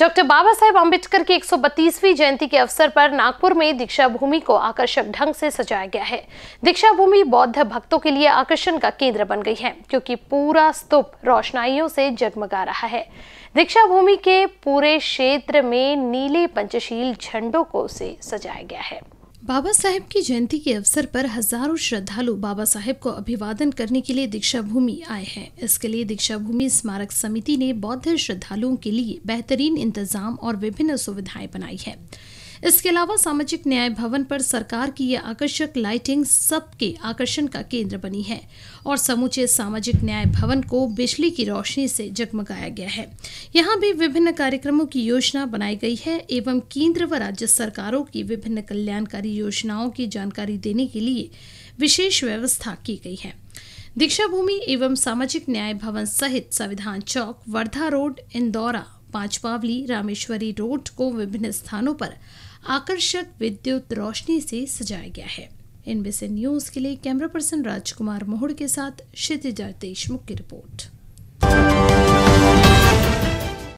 doctor बाबा साहेब आम्बेडकर की 132वीं जयंती के अवसर पर नागपुर में दीक्षा भूमि को आकर्षक ढंग से सजाया गया है दीक्षा भूमि बौद्ध भक्तों के लिए आकर्षण का केंद्र बन गई है क्योंकि पूरा स्तूप रोशनाइयों से जगमगा रहा है दीक्षा भूमि के पूरे क्षेत्र में नीले पंचशील झंडों को से सजाया गया है बाबा साहेब की जयंती के अवसर पर हजारों श्रद्धालु बाबा साहेब को अभिवादन करने के लिए दीक्षा भूमि आए हैं इसके लिए दीक्षा भूमि स्मारक समिति ने बौद्ध श्रद्धालुओं के लिए बेहतरीन इंतजाम और विभिन्न सुविधाएं बनाई है इसके अलावा सामाजिक न्याय भवन पर सरकार की यह आकर्षक लाइटिंग सबके आकर्षण का केंद्र बनी है और समूचे सामाजिक न्याय भवन को बिजली की रोशनी से जगमगाया गया है यहाँ भी विभिन्न कार्यक्रमों की योजना बनाई गई है एवं केंद्र व राज्य सरकारों की विभिन्न कल्याणकारी योजनाओं की जानकारी देने के लिए विशेष व्यवस्था की गई है दीक्षा भूमि एवं सामाजिक न्याय भवन सहित संविधान चौक वर्धा रोड इंदौरा पांचपावली रामेश्वरी रोड को विभिन्न स्थानों पर आकर्षक विद्युत रोशनी से सजाया गया है इनबीसी न्यूज के लिए कैमरा पर्सन राजकुमार मोहड़ के साथ क्षितिजा देशमुख की रिपोर्ट